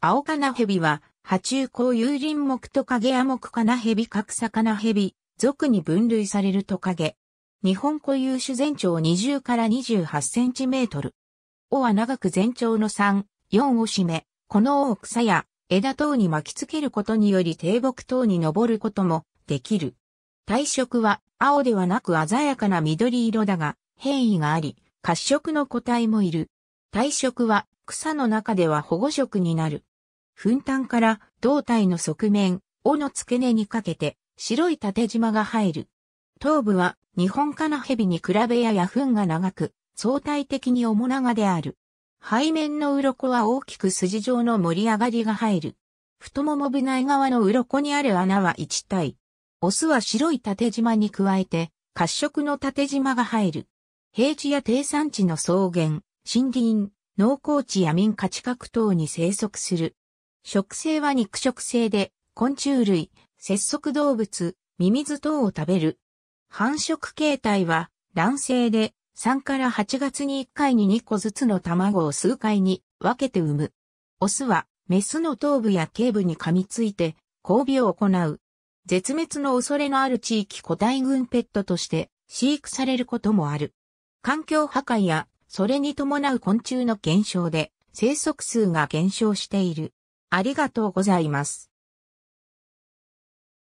青カナヘビは、波中高有林目トカゲア目カナヘビ格差カヘビ、属に分類されるトカゲ。日本固有種全長20から28センチメートル。尾は長く全長の3、4を占め、この尾を草や枝等に巻きつけることにより低木等に登ることもできる。体色は青ではなく鮮やかな緑色だが、変異があり、褐色の個体もいる。体色は草の中では保護色になる。粉炭から胴体の側面、尾の付け根にかけて白い縦縞が入る。頭部は日本カナヘビに比べやや糞が長く、相対的に面長である。背面の鱗は大きく筋状の盛り上がりが入る。太もも部内側の鱗にある穴は一体。オスは白い縦縞に加えて、褐色の縦縞が入る。平地や低山地の草原、森林、農耕地や民家近く等に生息する。食性は肉食性で、昆虫類、節足動物、ミミズ等を食べる。繁殖形態は、卵性で、3から8月に1回に2個ずつの卵を数回に分けて産む。オスは、メスの頭部や頸部に噛みついて、交尾を行う。絶滅の恐れのある地域個体群ペットとして飼育されることもある。環境破壊やそれに伴う昆虫の減少で生息数が減少している。ありがとうございます。